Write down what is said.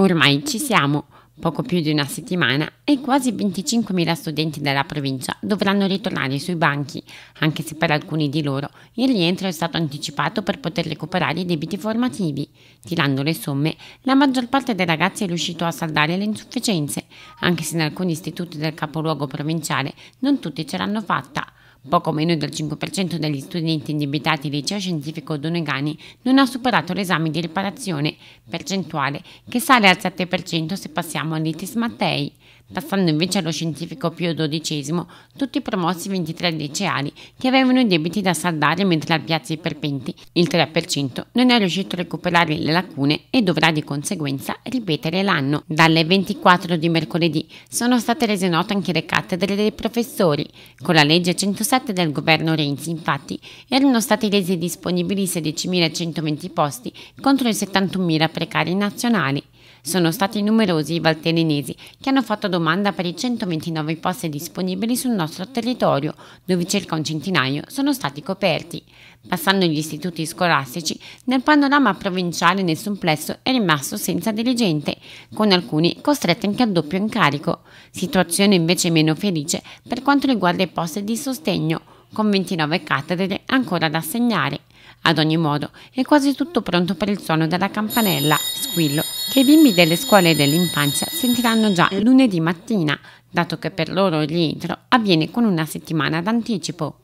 Ormai ci siamo. Poco più di una settimana e quasi 25.000 studenti della provincia dovranno ritornare sui banchi, anche se per alcuni di loro il rientro è stato anticipato per poter recuperare i debiti formativi. Tirando le somme, la maggior parte dei ragazzi è riuscito a saldare le insufficienze, anche se in alcuni istituti del capoluogo provinciale non tutti ce l'hanno fatta. Poco meno del 5% degli studenti indebitati del liceo scientifico Donegani non ha superato l'esame di riparazione percentuale che sale al 7% se passiamo all'ITIS Mattei lasciando invece allo scientifico Pio XII tutti i promossi 23 liceali che avevano i debiti da saldare mentre al Piazza Perpenti il 3% non è riuscito a recuperare le lacune e dovrà di conseguenza ripetere l'anno. Dalle 24 di mercoledì sono state rese note anche le cattedre dei professori. Con la legge 107 del governo Renzi, infatti, erano stati resi disponibili 16.120 posti contro i 71.000 precari nazionali. Sono stati numerosi i valtellinesi che hanno fatto domanda domanda per i 129 posti disponibili sul nostro territorio, dove circa un centinaio sono stati coperti. Passando gli istituti scolastici, nel panorama provinciale nel complesso è rimasto senza dirigente, con alcuni costretti anche a doppio incarico. Situazione invece meno felice per quanto riguarda i posti di sostegno, con 29 cattedre ancora da assegnare. Ad ogni modo, è quasi tutto pronto per il suono della campanella, squillo che i bimbi delle scuole dell'infanzia sentiranno già lunedì mattina, dato che per loro il rientro avviene con una settimana d'anticipo.